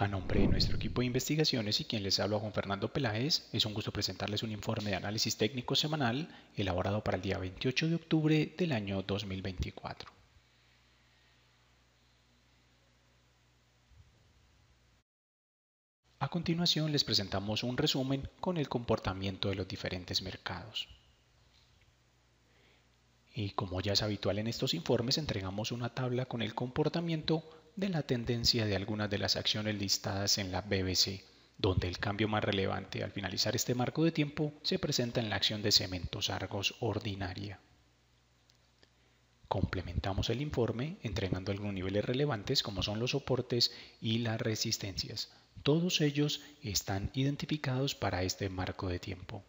A nombre de nuestro equipo de investigaciones y quien les habla Juan Fernando Peláez, es un gusto presentarles un informe de análisis técnico semanal elaborado para el día 28 de octubre del año 2024. A continuación les presentamos un resumen con el comportamiento de los diferentes mercados. Y como ya es habitual en estos informes, entregamos una tabla con el comportamiento de la tendencia de algunas de las acciones listadas en la BBC, donde el cambio más relevante al finalizar este marco de tiempo se presenta en la acción de cementos Argos ordinaria. Complementamos el informe entregando algunos niveles relevantes como son los soportes y las resistencias. Todos ellos están identificados para este marco de tiempo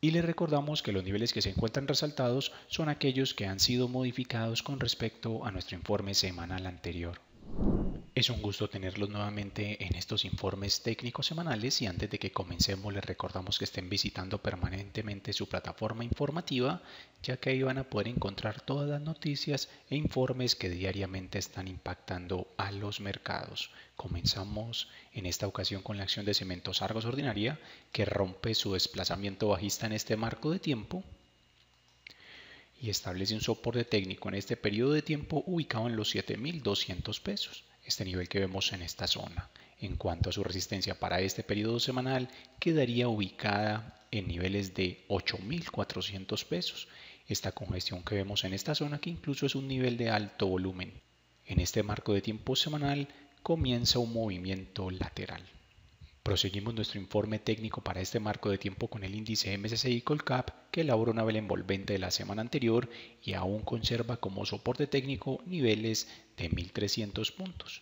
y le recordamos que los niveles que se encuentran resaltados son aquellos que han sido modificados con respecto a nuestro informe semanal anterior. Es un gusto tenerlos nuevamente en estos informes técnicos semanales y antes de que comencemos les recordamos que estén visitando permanentemente su plataforma informativa ya que ahí van a poder encontrar todas las noticias e informes que diariamente están impactando a los mercados. Comenzamos en esta ocasión con la acción de Cementos Argos Ordinaria que rompe su desplazamiento bajista en este marco de tiempo y establece un soporte técnico en este periodo de tiempo ubicado en los 7.200 pesos este nivel que vemos en esta zona. En cuanto a su resistencia para este periodo semanal, quedaría ubicada en niveles de 8.400 pesos. Esta congestión que vemos en esta zona, que incluso es un nivel de alto volumen. En este marco de tiempo semanal comienza un movimiento lateral. Proseguimos nuestro informe técnico para este marco de tiempo con el índice MSCI Colcap que elabora una vela envolvente de la semana anterior y aún conserva como soporte técnico niveles de 1300 puntos,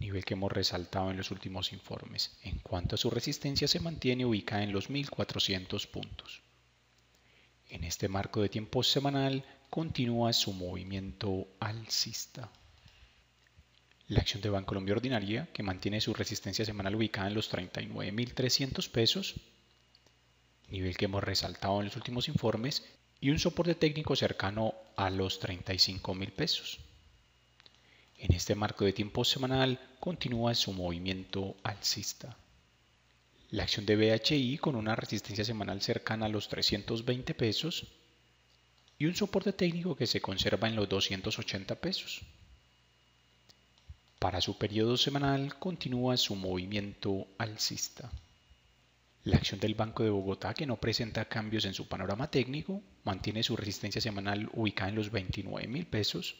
nivel que hemos resaltado en los últimos informes. En cuanto a su resistencia se mantiene ubicada en los 1400 puntos. En este marco de tiempo semanal continúa su movimiento alcista. La acción de Bancolombia ordinaria, que mantiene su resistencia semanal ubicada en los 39.300 pesos, nivel que hemos resaltado en los últimos informes, y un soporte técnico cercano a los 35.000 pesos. En este marco de tiempo semanal continúa su movimiento alcista. La acción de BHI con una resistencia semanal cercana a los 320 pesos y un soporte técnico que se conserva en los 280 pesos. Para su periodo semanal continúa su movimiento alcista. La acción del Banco de Bogotá, que no presenta cambios en su panorama técnico, mantiene su resistencia semanal ubicada en los 29 mil pesos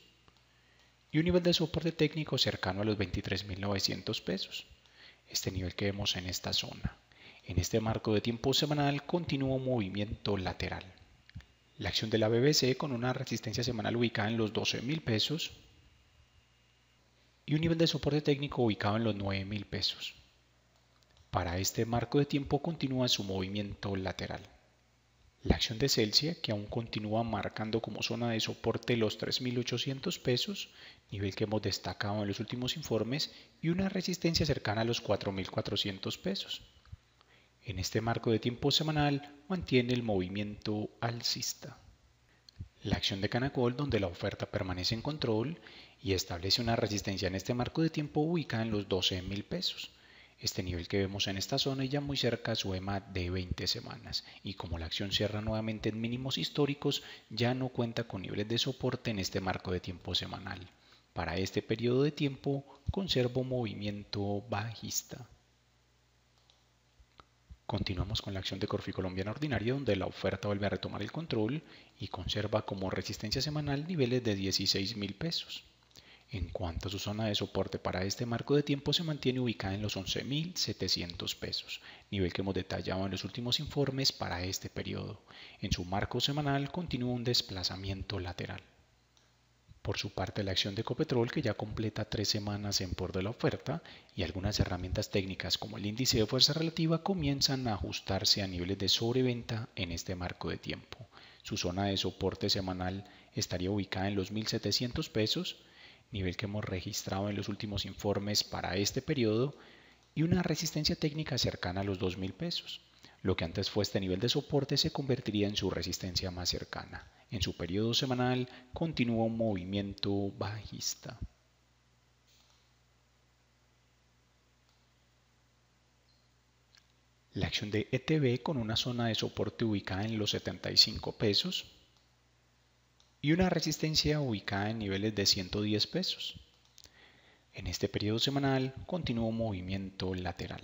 y un nivel de soporte técnico cercano a los 23.900 pesos, este nivel que vemos en esta zona. En este marco de tiempo semanal continúa un movimiento lateral. La acción de la BBC con una resistencia semanal ubicada en los 12 mil pesos y un nivel de soporte técnico ubicado en los 9.000 pesos. Para este marco de tiempo continúa su movimiento lateral. La acción de Celsius, que aún continúa marcando como zona de soporte los 3.800 pesos, nivel que hemos destacado en los últimos informes, y una resistencia cercana a los 4.400 pesos. En este marco de tiempo semanal mantiene el movimiento alcista la acción de Canacol donde la oferta permanece en control y establece una resistencia en este marco de tiempo ubicada en los 12 mil pesos. Este nivel que vemos en esta zona es ya muy cerca a su EMA de 20 semanas. Y como la acción cierra nuevamente en mínimos históricos, ya no cuenta con niveles de soporte en este marco de tiempo semanal. Para este periodo de tiempo conservo movimiento bajista. Continuamos con la acción de Corfi Colombiana Ordinaria, donde la oferta vuelve a retomar el control y conserva como resistencia semanal niveles de 16 mil pesos. En cuanto a su zona de soporte para este marco de tiempo, se mantiene ubicada en los 11.700 pesos, nivel que hemos detallado en los últimos informes para este periodo. En su marco semanal continúa un desplazamiento lateral. Por su parte, la acción de Ecopetrol, que ya completa tres semanas en por de la oferta, y algunas herramientas técnicas como el índice de fuerza relativa comienzan a ajustarse a niveles de sobreventa en este marco de tiempo. Su zona de soporte semanal estaría ubicada en los 1.700 pesos, nivel que hemos registrado en los últimos informes para este periodo, y una resistencia técnica cercana a los 2.000 pesos. Lo que antes fue este nivel de soporte se convertiría en su resistencia más cercana. En su periodo semanal continuó un movimiento bajista. La acción de ETB con una zona de soporte ubicada en los 75 pesos y una resistencia ubicada en niveles de 110 pesos. En este periodo semanal continuó un movimiento lateral.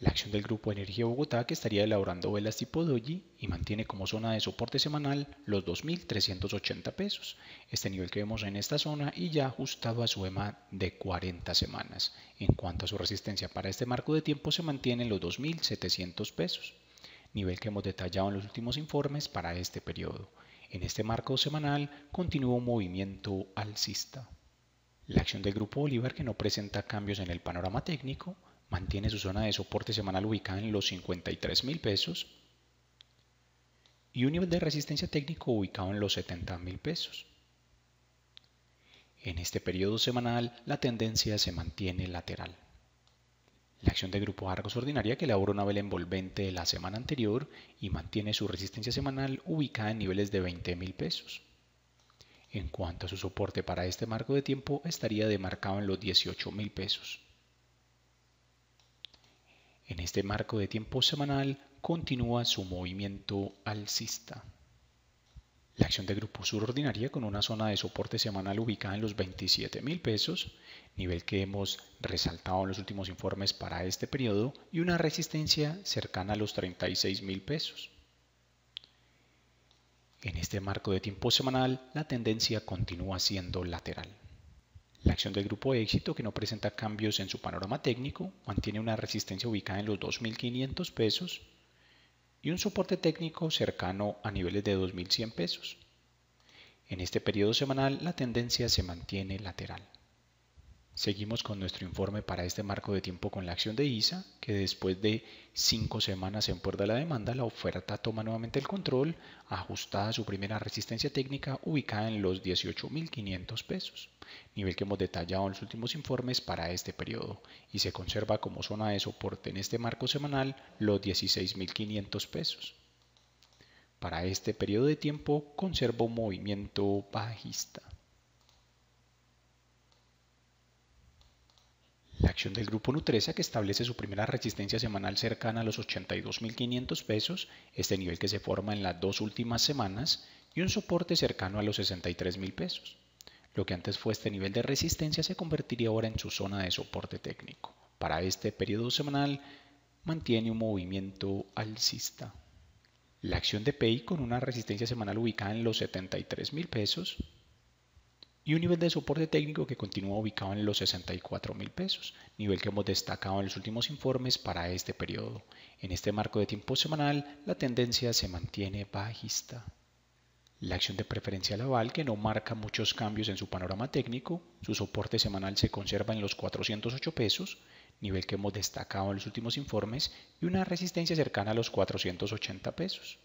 La acción del Grupo Energía Bogotá que estaría elaborando velas tipo doji y mantiene como zona de soporte semanal los 2.380 pesos, este nivel que vemos en esta zona y ya ajustado a su EMA de 40 semanas. En cuanto a su resistencia para este marco de tiempo se mantiene en los 2.700 pesos, nivel que hemos detallado en los últimos informes para este periodo. En este marco semanal continúa un movimiento alcista. La acción del Grupo Bolívar que no presenta cambios en el panorama técnico mantiene su zona de soporte semanal ubicada en los 53 mil pesos y un nivel de resistencia técnico ubicado en los 70 mil pesos. En este periodo semanal la tendencia se mantiene lateral. La acción de Grupo Argos Ordinaria que elaboró una vela envolvente la semana anterior y mantiene su resistencia semanal ubicada en niveles de 20 mil pesos. En cuanto a su soporte para este marco de tiempo estaría demarcado en los 18,000 mil pesos. En este marco de tiempo semanal continúa su movimiento alcista. La acción de grupo Ordinaria con una zona de soporte semanal ubicada en los 27 mil pesos, nivel que hemos resaltado en los últimos informes para este periodo, y una resistencia cercana a los 36 mil pesos. En este marco de tiempo semanal, la tendencia continúa siendo lateral. La acción del grupo de éxito, que no presenta cambios en su panorama técnico, mantiene una resistencia ubicada en los 2.500 pesos y un soporte técnico cercano a niveles de 2.100 pesos. En este periodo semanal la tendencia se mantiene lateral. Seguimos con nuestro informe para este marco de tiempo con la acción de ISA, que después de cinco semanas en puerta de la demanda, la oferta toma nuevamente el control, ajustada a su primera resistencia técnica ubicada en los 18.500 pesos, nivel que hemos detallado en los últimos informes para este periodo, y se conserva como zona de soporte en este marco semanal los 16.500 pesos. Para este periodo de tiempo conservo un movimiento bajista. La acción del grupo Nutresa, que establece su primera resistencia semanal cercana a los 82.500 pesos, este nivel que se forma en las dos últimas semanas, y un soporte cercano a los 63.000 pesos. Lo que antes fue este nivel de resistencia se convertiría ahora en su zona de soporte técnico. Para este periodo semanal mantiene un movimiento alcista. La acción de PEI con una resistencia semanal ubicada en los 73.000 pesos y un nivel de soporte técnico que continúa ubicado en los 64 mil pesos, nivel que hemos destacado en los últimos informes para este periodo. En este marco de tiempo semanal, la tendencia se mantiene bajista. La acción de preferencia Laval, que no marca muchos cambios en su panorama técnico, su soporte semanal se conserva en los 408 pesos, nivel que hemos destacado en los últimos informes, y una resistencia cercana a los 480 pesos.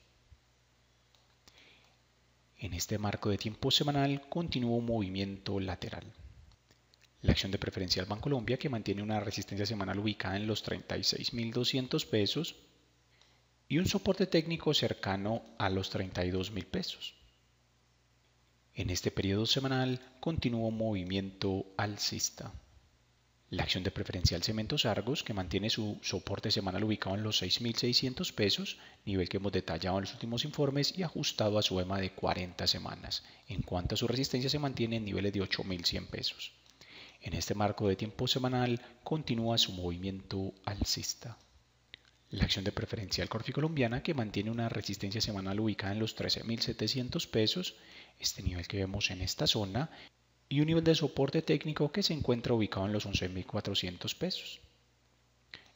En este marco de tiempo semanal continuó un movimiento lateral. La acción de Preferencia Banco Colombia, que mantiene una resistencia semanal ubicada en los 36.200 pesos y un soporte técnico cercano a los 32.000 pesos. En este periodo semanal continuó movimiento alcista la acción de preferencial Cementos Argos, que mantiene su soporte semanal ubicado en los 6.600 pesos, nivel que hemos detallado en los últimos informes y ajustado a su EMA de 40 semanas. En cuanto a su resistencia, se mantiene en niveles de 8.100 pesos. En este marco de tiempo semanal continúa su movimiento alcista. La acción de preferencial Corfi Colombiana, que mantiene una resistencia semanal ubicada en los 13.700 pesos, este nivel que vemos en esta zona, y un nivel de soporte técnico que se encuentra ubicado en los 11.400 pesos.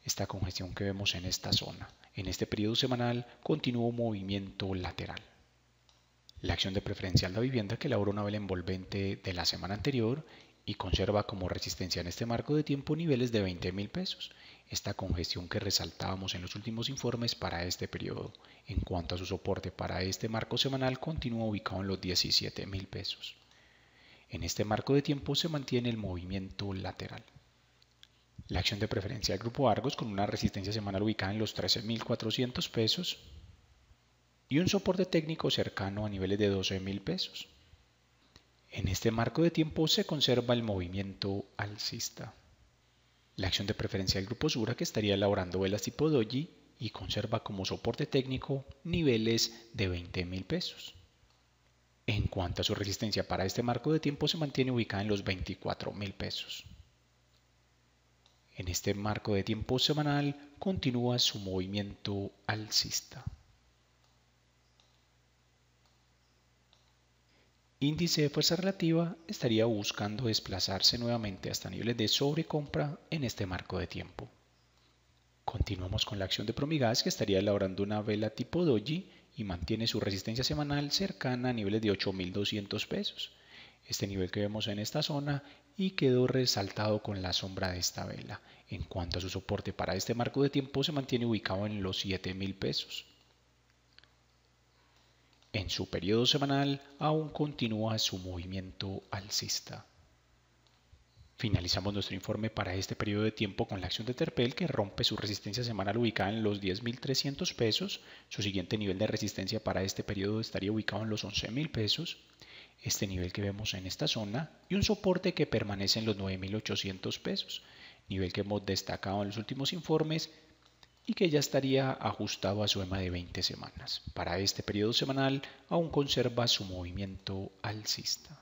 Esta congestión que vemos en esta zona, en este periodo semanal, un movimiento lateral. La acción de preferencial de vivienda que elaboró una vela envolvente de la semana anterior y conserva como resistencia en este marco de tiempo niveles de 20.000 pesos. Esta congestión que resaltábamos en los últimos informes para este periodo. En cuanto a su soporte para este marco semanal, continúa ubicado en los 17.000 pesos. En este marco de tiempo se mantiene el movimiento lateral. La acción de preferencia del grupo Argos con una resistencia semanal ubicada en los 13.400 pesos y un soporte técnico cercano a niveles de 12.000 pesos. En este marco de tiempo se conserva el movimiento alcista. La acción de preferencia del grupo Sura que estaría elaborando velas tipo Doji y conserva como soporte técnico niveles de 20.000 pesos. En cuanto a su resistencia para este marco de tiempo, se mantiene ubicada en los 24 mil pesos. En este marco de tiempo semanal continúa su movimiento alcista. Índice de fuerza relativa estaría buscando desplazarse nuevamente hasta niveles de sobrecompra en este marco de tiempo. Continuamos con la acción de Promigas que estaría elaborando una vela tipo doji y mantiene su resistencia semanal cercana a niveles de 8.200 pesos. Este nivel que vemos en esta zona y quedó resaltado con la sombra de esta vela. En cuanto a su soporte para este marco de tiempo se mantiene ubicado en los 7.000 pesos. En su periodo semanal aún continúa su movimiento alcista. Finalizamos nuestro informe para este periodo de tiempo con la acción de Terpel que rompe su resistencia semanal ubicada en los 10.300 pesos. Su siguiente nivel de resistencia para este periodo estaría ubicado en los 11.000 pesos. Este nivel que vemos en esta zona y un soporte que permanece en los 9.800 pesos. Nivel que hemos destacado en los últimos informes y que ya estaría ajustado a su EMA de 20 semanas. Para este periodo semanal aún conserva su movimiento alcista.